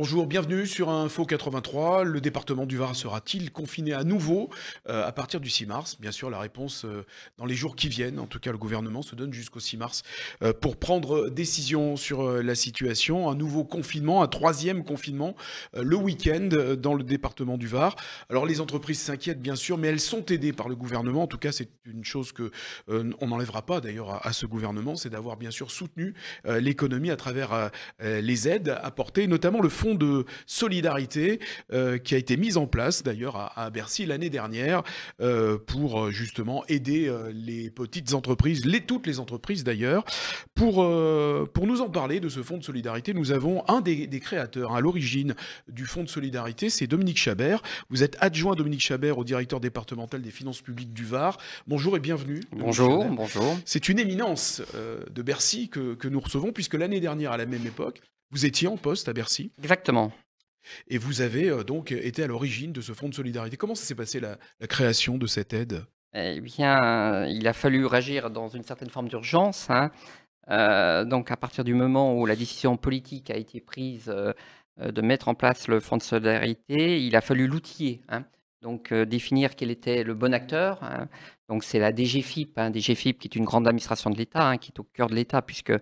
Bonjour, bienvenue sur Info 83. Le département du Var sera-t-il confiné à nouveau euh, à partir du 6 mars Bien sûr, la réponse euh, dans les jours qui viennent. En tout cas, le gouvernement se donne jusqu'au 6 mars euh, pour prendre décision sur la situation. Un nouveau confinement, un troisième confinement le week-end dans le département du Var. Alors, les entreprises s'inquiètent bien sûr, mais elles sont aidées par le gouvernement. En tout cas, c'est une chose que on n'enlèvera pas d'ailleurs à, à, ce gouvernement, c'est d'avoir bien sûr soutenu l'économie à travers les aides apportées, notamment le fonds de solidarité euh, qui a été mise en place d'ailleurs à, Bercy l'année dernière euh, pour euh, justement aider les petites entreprises, les, toutes les entreprises d'ailleurs. Pour, pour nous en parler de ce fonds de solidarité, nous avons un des, créateurs hein, à l'origine du fonds de solidarité, c'est Dominique Chabert. Vous êtes adjoint Dominique Chabert au directeur départemental des finances publiques du Var. Bonjour et bienvenue. bonjour, bonjour. C'est une éminence de Bercy que, que nous recevons puisque l'année dernière à la même époque, vous étiez en poste à Bercy. Exactement. Et vous avez euh, donc été à l'origine de ce fonds de solidarité. Comment ça s'est passé la, création de cette aide Eh bien, il a fallu réagir dans une certaine forme d'urgence. Hein. Euh, donc, à partir du moment où la décision politique a été prise euh, de mettre en place le fonds de solidarité, il a fallu l'outiller. Hein. Donc, définir quel était le bon acteur. Hein. Donc, c'est la DGFIP, DGFIP qui est une grande administration de l'État, qui est au cœur de l'État, puisque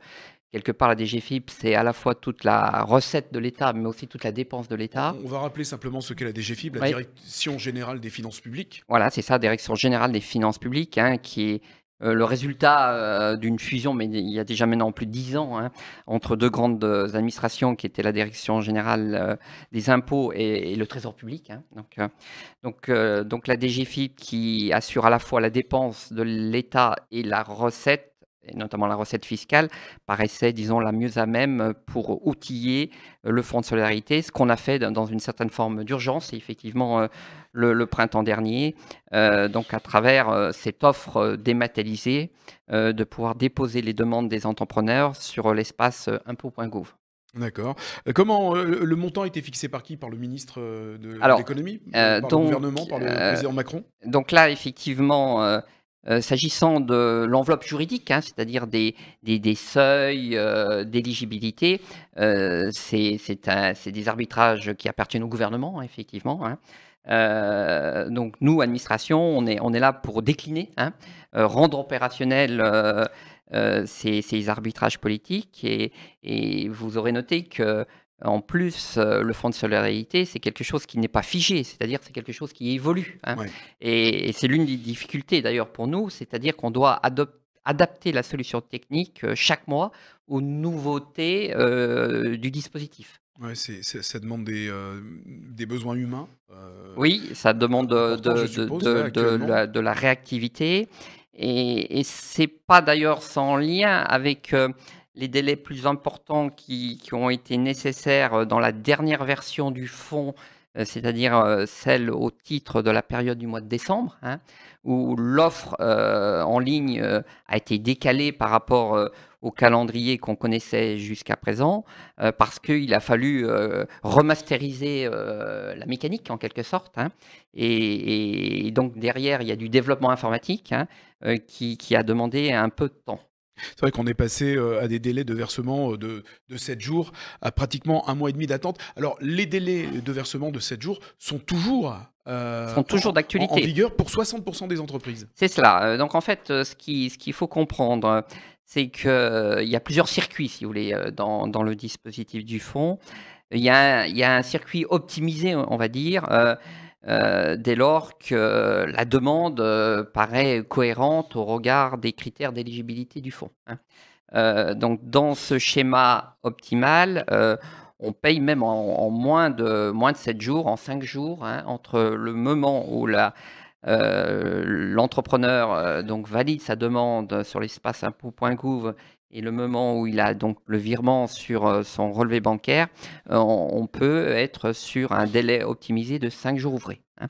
quelque part, la DGFIP, c'est à la fois toute la recette de l'État, mais aussi toute la dépense de l'État. On va rappeler simplement ce qu'est la DGFIP, la Direction Générale des Finances Publiques. Voilà, c'est ça, Direction Générale des Finances Publiques, hein, qui est euh, le résultat euh, d'une fusion, mais il y a déjà maintenant plus de dix ans, hein, entre deux grandes euh, administrations qui étaient la Direction Générale des Impôts et, le Trésor Public. Hein. donc, donc, donc la DGFIP qui assure à la fois la dépense de l'État et la recette notamment la recette fiscale, paraissait, disons, la mieux à même euh, pour outiller euh, le Fonds de solidarité, ce qu'on a fait dans une certaine forme d'urgence, et effectivement, euh, le, printemps dernier, donc à travers cette offre dématérialisée, de pouvoir déposer les demandes des entrepreneurs sur l'espace impôts.gouv. D'accord. Comment le montant a été fixé par qui Par le ministre de l'économie Par le gouvernement Par le président Macron Donc là, effectivement, euh, s'agissant de l'enveloppe juridique, hein, c'est-à-dire des, seuils euh, d'éligibilité, euh, c'est des arbitrages qui appartiennent au gouvernement, hein, effectivement. Hein. donc nous, administration, on est, là pour décliner, rendre opérationnel ces, arbitrages politiques. et, vous aurez noté que en plus, euh, le fonds de solidarité, c'est quelque chose qui n'est pas figé, c'est-à-dire c'est quelque chose qui évolue. Hein. Et, c'est l'une des difficultés d'ailleurs pour nous, c'est-à-dire qu'on doit adapter la solution technique euh, chaque mois aux nouveautés euh, du dispositif. Ouais, ça demande des, besoins humains. oui, ça demande de, de, la, réactivité. Et, et c'est pas d'ailleurs sans lien avec les délais plus importants qui, qui, ont été nécessaires euh, dans la dernière version du fonds, euh, c'est-à-dire euh, celle au titre de la période du mois de décembre, hein, où l'offre en ligne a été décalée par rapport au calendrier qu'on connaissait jusqu'à présent, parce qu'il a fallu remasteriser la mécanique en quelque sorte. Hein. et, donc derrière, il y a du développement informatique hein, qui, qui a demandé un peu de temps. C'est vrai qu'on est passé euh, à des délais de versement euh, de, de 7 jours à pratiquement un mois et demi d'attente. Alors, les délais de versement de 7 jours sont toujours euh, sont toujours d'actualité. En, vigueur pour 60% des entreprises. C'est cela. Donc en fait, ce qu'il ce qu'il faut comprendre, c'est qu'il y a plusieurs circuits, si vous voulez, dans, dans le dispositif du fonds. Il y, a un, il y a un circuit optimisé, on va dire. Euh, dès lors que euh, la demande euh, paraît cohérente au regard des critères d'éligibilité du fonds. Hein. donc dans ce schéma optimal, on paye même en, moins, de, moins de 7 jours, en 5 jours, hein, entre le moment où l'entrepreneur donc valide sa demande sur l'espace impôt.gouv et le moment où il a donc le virement sur euh, son relevé bancaire, euh, on peut être sur un délai optimisé de 5 jours ouvrés. Hein.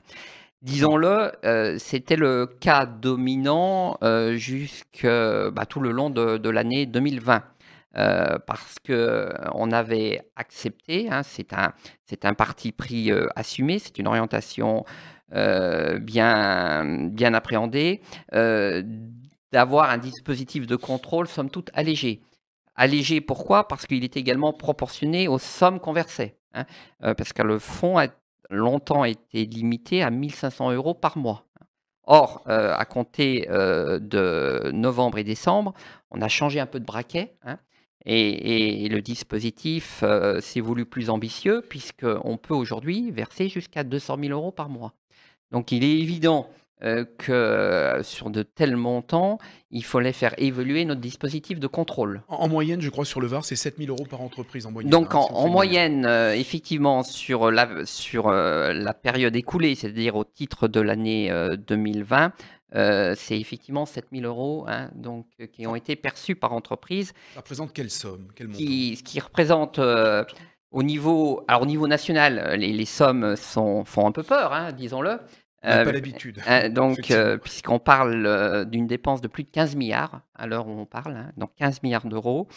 Disons-le, euh, c'était le cas dominant jusqu'à bah, tout le long de, l'année 2020. parce que on avait accepté, hein, c'est un, un, parti pris assumé, c'est une orientation bien, bien appréhendée, d'avoir un dispositif de contrôle, somme toute, allégé. Allégé pourquoi Parce qu'il est également proportionné aux sommes qu'on versait. Hein. Euh, parce que le fonds a longtemps été limité à 1500 euros par mois. Hein. Or, euh, à compter euh, de novembre et décembre, on a changé un peu de braquet. Hein, et, le dispositif s'est voulu plus ambitieux, puisqu'on peut aujourd'hui verser jusqu'à 200 000 euros par mois. Donc, il est évident euh, que sur de tels montants, il fallait faire évoluer notre dispositif de contrôle. En, moyenne, je crois, sur le VAR, c'est 7000 euros par entreprise en moyenne. Donc, hein, en, moyenne, euh, effectivement, sur la, sur, euh, la période écoulée, c'est-à-dire au titre de l'année 2020, c'est effectivement 7000 euros hein, donc, qui ont été perçus par entreprise. Ça représente quelle somme qui, Ce qui représente. au niveau, alors au niveau national, les, sommes sont, font un peu peur, hein, disons-le pas euh, l'habitude. Euh, donc, euh, puisqu'on parle d'une dépense de plus de 15 milliards, à l'heure où on parle, hein, donc 15 milliards d'euros,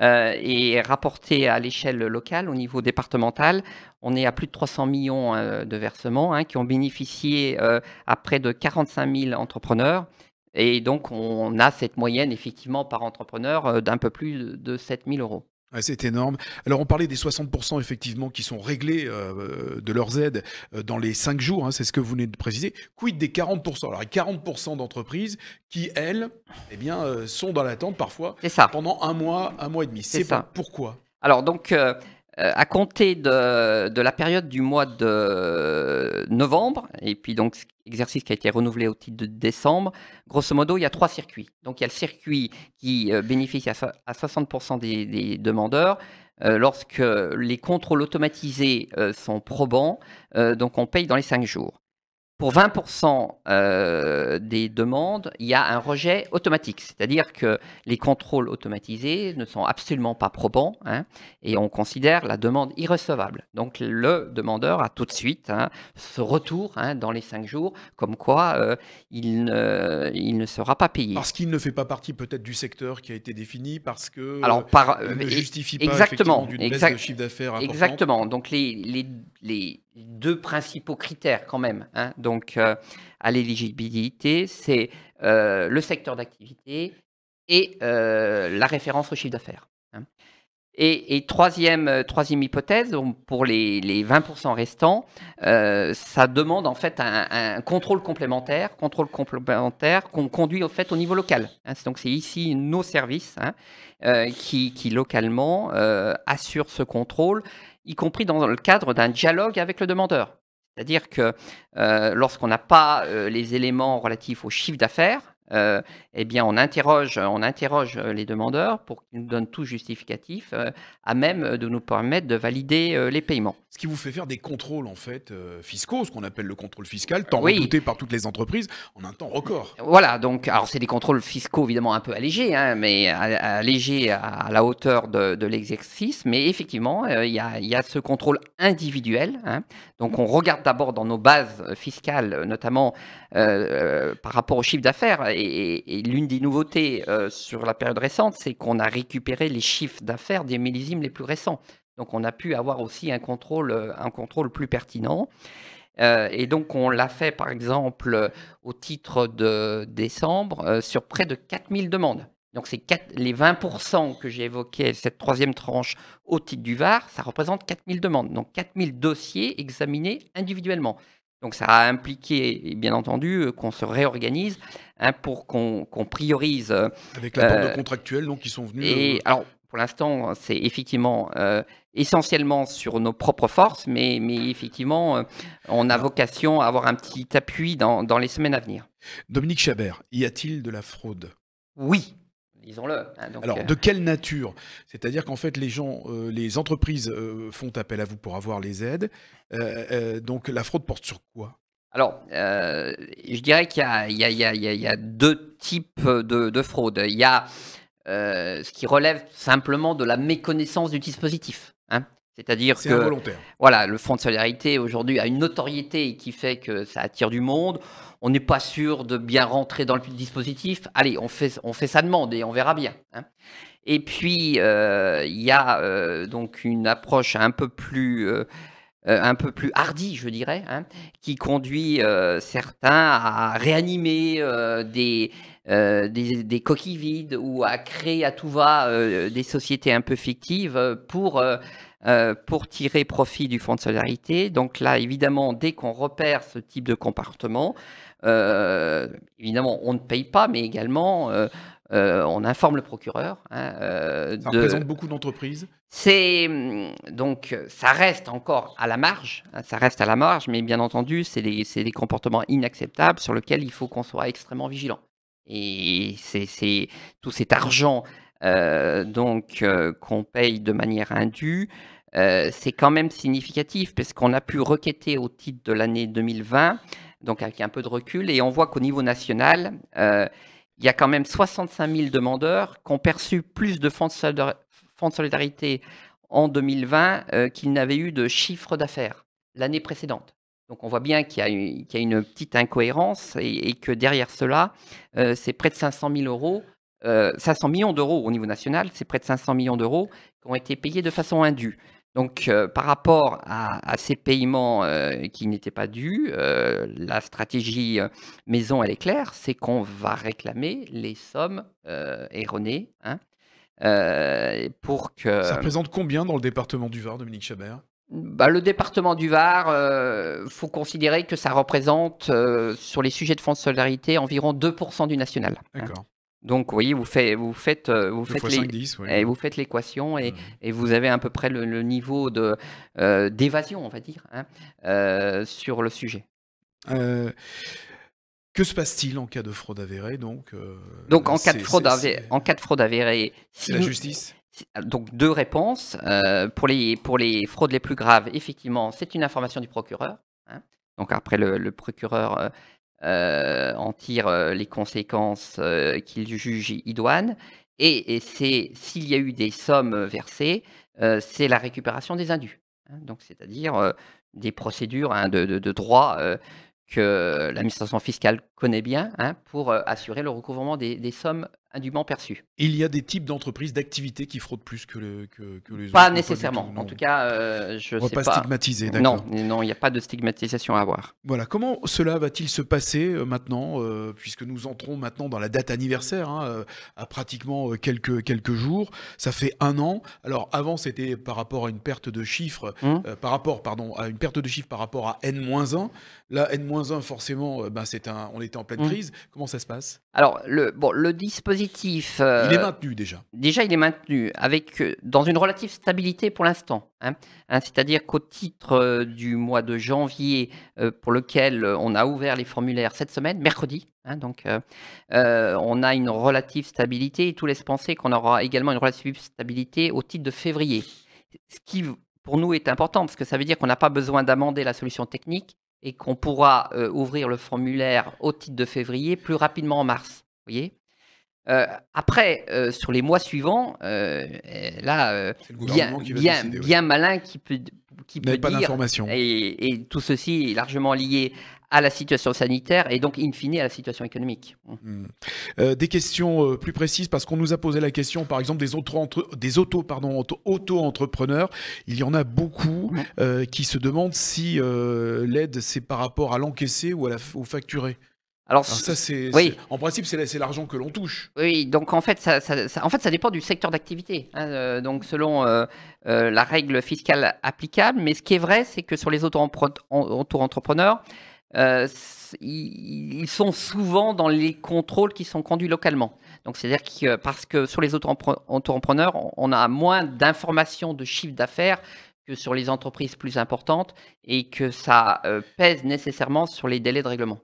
et rapporté à l'échelle locale, au niveau départemental, on est à plus de 300 millions de versements hein, qui ont bénéficié à près de 45 000 entrepreneurs. Et donc, on a cette moyenne, effectivement, par entrepreneur d'un peu plus de 7 000 euros. Ah, c'est énorme. Alors on parlait des 60% effectivement qui sont réglés euh, de leurs aides euh, dans les 5 jours, hein, c'est ce que vous venez de préciser. Quid des 40% Alors les 40% d'entreprises qui, elles, eh bien, euh, sont dans l'attente parfois pendant un mois, un mois et demi. C'est ça. pourquoi Alors donc euh, à compter de, la période du mois de novembre, et puis donc exercice qui a été renouvelé au titre de décembre, grosso modo, il y a trois circuits. Donc il y a le circuit qui euh, bénéficie à, 60% des, demandeurs. Euh, lorsque les contrôles automatisés sont probants, donc on paye dans les cinq jours pour 20% euh, des demandes, il y a un rejet automatique. C'est-à-dire que les contrôles automatisés ne sont absolument pas probants hein, et on considère la demande irrecevable. Donc le demandeur a tout de suite hein, ce retour hein, dans les 5 jours comme quoi euh, il, ne, sera pas payé. Parce qu'il ne fait pas partie peut-être du secteur qui a été défini, parce que Alors, par, euh, ne justifie pas exactement, d'une baisse de chiffre d'affaires Exactement. Donc les, les deux principaux critères quand même. Hein. Donc, euh, à l'éligibilité, c'est euh, le secteur d'activité et euh, la référence au chiffre d'affaires. Hein. Et, troisième, troisième, hypothèse, pour les, 20% restants, ça demande en fait un, contrôle complémentaire, contrôle complémentaire qu'on conduit au fait au niveau local. Hein. Donc c'est ici nos services qui, qui, localement assurent ce contrôle y compris dans le cadre d'un dialogue avec le demandeur. C'est-à-dire que euh, lorsqu'on n'a pas euh, les éléments relatifs au chiffre d'affaires, euh, eh bien, on interroge, on interroge euh, les demandeurs pour qu'ils nous donnent tout justificatif euh, à même de nous permettre de valider les paiements. Ce qui vous fait faire des contrôles en fait fiscaux, ce qu'on appelle le contrôle fiscal, tant oui. par toutes les entreprises, en un temps record. Voilà, donc alors c'est des contrôles fiscaux évidemment un peu allégés, hein, mais allégés à, la hauteur de, l'exercice, mais effectivement il y a, ce contrôle individuel. Hein. donc on regarde d'abord dans nos bases fiscales, notamment par rapport au chiffre d'affaires et, l'une des nouveautés euh, sur la période récente, c'est qu'on a récupéré les chiffres d'affaires des millésimes les plus récents. Donc on a pu avoir aussi un contrôle, euh, un contrôle plus pertinent. Euh, et donc on l'a fait par exemple au titre de décembre sur près de 4000 demandes. Donc c'est les 20% que j'ai évoqués, cette troisième tranche au titre du VAR, ça représente 4000 demandes. Donc 4000 dossiers examinés individuellement. Donc ça a impliqué, bien entendu, euh, qu'on se réorganise hein, pour qu'on priorise. Euh, Avec la porte euh, contractuelle, donc, qui sont venus. Et, alors, pour l'instant, c'est effectivement essentiellement sur nos propres forces, mais, effectivement, on a ah. vocation à avoir un petit appui dans, dans les semaines à venir. Dominique Chabert, y a-t-il de la fraude Oui, disons-le. Hein, alors, euh, de quelle nature C'est-à-dire qu'en fait, les gens, euh, les entreprises euh, font appel à vous pour avoir les aides. donc, la fraude porte sur quoi alors, je dirais qu'il y, a deux types de, fraude. Il y a ce qui relève simplement de la méconnaissance du dispositif. Hein. C'est-à-dire que voilà, le Fonds de solidarité aujourd'hui a une notoriété qui fait que ça attire du monde. On n'est pas sûr de bien rentrer dans le dispositif. Allez, on fait, on fait sa demande et on verra bien. Hein. Et puis euh, il y a euh, donc une approche un peu plus euh, un peu plus hardie, je dirais, hein, qui conduit certains à réanimer des, des, coquilles vides ou à créer à tout va des sociétés un peu fictives pour euh, pour tirer profit du fonds de solidarité. Donc là, évidemment, dès qu'on repère ce type de comportement, euh, évidemment, on ne paye pas, mais également, euh, on informe le procureur. Hein, ça représente beaucoup d'entreprises. C'est hum, donc ça reste encore à la marge, hein, ça reste à la marge, mais bien entendu, c'est des, des comportements inacceptables sur lesquels il faut qu'on soit extrêmement vigilant. Et c'est tout cet argent euh, donc euh, qu'on paye de manière indue, euh, c'est quand même significatif parce qu'on a pu requêter au titre de l'année 2020, donc avec un peu de recul, et on voit qu'au niveau national, il y a quand même 65 000 demandeurs qui ont perçu plus de fonds de solidarité en 2020 qu'ils n'avaient eu de chiffre d'affaires l'année précédente. Donc on voit bien qu'il y, a une petite incohérence et, que derrière cela, c'est près de 500 000 euros 500 euh, millions d'euros au niveau national, c'est près de 500 millions d'euros qui ont été payés de façon indue. Donc, euh, par rapport à, ces paiements euh, qui n'étaient pas dus, la stratégie maison, elle est claire, c'est qu'on va réclamer les sommes erronées hein, pour que... Ça représente combien dans le département du Var, Dominique Chabert bah, le département du Var, faut considérer que ça représente, sur les sujets de fonds de solidarité, environ 2% du national. Hein. D'accord. Donc oui, vous, voyez, vous faites, vous faites, euh, et vous faites l'équation et, vous avez à peu près le, niveau de euh, d'évasion, on va dire, hein, euh, sur le sujet. que se passe-t-il en cas de fraude avérée donc Donc en cas, de fraude avérée, en cas de fraude avérée, la justice. Donc deux réponses pour les pour les fraudes les plus graves. Effectivement, c'est une information du procureur. Hein. donc après le, le procureur euh, en tire euh, les conséquences euh, qu'il juge idoines. Et, c'est s'il y a eu des sommes versées, c'est la récupération des indus. Hein. donc, c'est-à-dire des procédures hein, de, droit que l'administration fiscale connaît bien hein, pour assurer le recouvrement des sommes perçu. Il y a des types d'entreprises, d'activités qui fraudent plus que, les autres Pas nécessairement. en tout cas, euh, je ne sais pas. pas stigmatiser, d'accord. Non, il n'y a pas de stigmatisation à avoir. Voilà. Comment cela va-t-il se passer euh, maintenant, euh, puisque nous entrons maintenant dans la date anniversaire, hein, à pratiquement quelques, quelques jours. Ça fait un an. Alors avant, c'était par rapport à une perte de chiffres, mmh. par rapport, pardon, à une perte de chiffre par rapport à N-1. Là, N-1, forcément, ben, c'est un, on était en pleine mmh. crise. Comment ça se passe Alors, le, bon, le dispositif il est euh, maintenu déjà. Déjà, il est maintenu avec euh, dans une relative stabilité pour l'instant. Hein, hein, c'est-à-dire qu'au titre euh, du mois de janvier, pour lequel on a ouvert les formulaires cette semaine, mercredi, hein, donc on a une relative stabilité et tout laisse penser qu'on aura également une relative stabilité au titre de février. Ce qui pour nous est important parce que ça veut dire qu'on n'a pas besoin d'amender la solution technique et qu'on pourra ouvrir le formulaire au titre de février plus rapidement en mars. Vous voyez après, sur les mois suivants, eh, là, bien, malin qui peut, qui dire. Et, tout ceci est largement lié à la situation sanitaire et donc, in fine, à la situation économique. Mmh. Mmh. des questions plus précises, parce qu'on nous a posé la question, par exemple, des, autres des auto, pardon, auto-entrepreneurs. Il y en a beaucoup mmh. qui se demandent si l'aide, c'est par rapport à l'encaissé ou à la, au facturé c'est, en principe, c'est, l'argent que l'on touche. Oui, donc en fait, ça, en fait, ça dépend du secteur d'activité, hein, euh, donc selon euh, euh, la règle fiscale applicable. Mais ce qui est vrai, c'est que sur les auto-entrepreneurs, ils sont souvent dans les contrôles qui sont conduits localement. Donc, c'est-à-dire que parce que sur les auto-entrepreneurs, on a moins d'informations de chiffre d'affaires que sur les entreprises plus importantes et que ça pèse nécessairement sur les délais de règlement.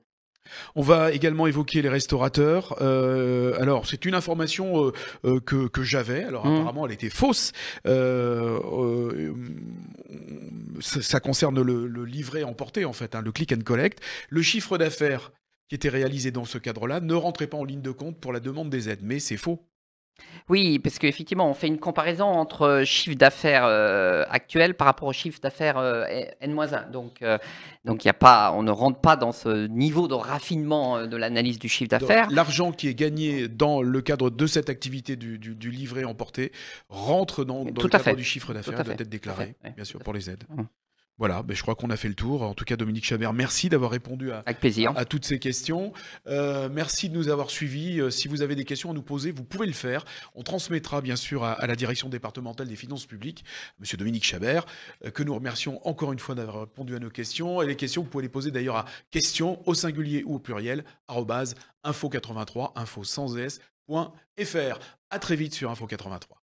On va également évoquer les restaurateurs. Euh, alors, c'est une information euh, euh, que, j'avais. Alors, mmh. apparemment, elle était fausse. ça, concerne le, livret emporté, en fait, hein, le click and collect. Le chiffre d'affaires qui était réalisé dans ce cadre-là ne rentrait pas en ligne de compte pour la demande des aides. Mais c'est faux. Oui, parce qu'effectivement, on fait une comparaison entre euh, chiffre d'affaires euh, actuel par rapport au chiffre d'affaires euh, N-1. Donc, y a pas, on ne rentre pas dans ce niveau de raffinement de l'analyse du chiffre d'affaires. L'argent qui est gagné dans le cadre de cette activité du, livret emporté rentre dans, dans le cadre du chiffre d'affaires, doit être déclaré, bien sûr, pour les aides. Mmh. Voilà, ben, je crois qu'on a fait le tour. En tout cas, Dominique Chabert, merci d'avoir répondu à, toutes ces questions. Euh, merci de nous avoir suivis. Euh, si vous avez des questions à nous poser, vous pouvez le faire. On transmettra bien sûr à, la direction départementale des finances publiques, Monsieur Dominique Chabert, euh, que nous remercions encore une fois d'avoir répondu à nos questions. Et les questions, vous pouvez les poser d'ailleurs à questions au singulier ou au pluriel @info83 info sans s. Fr. À très vite sur Info 83.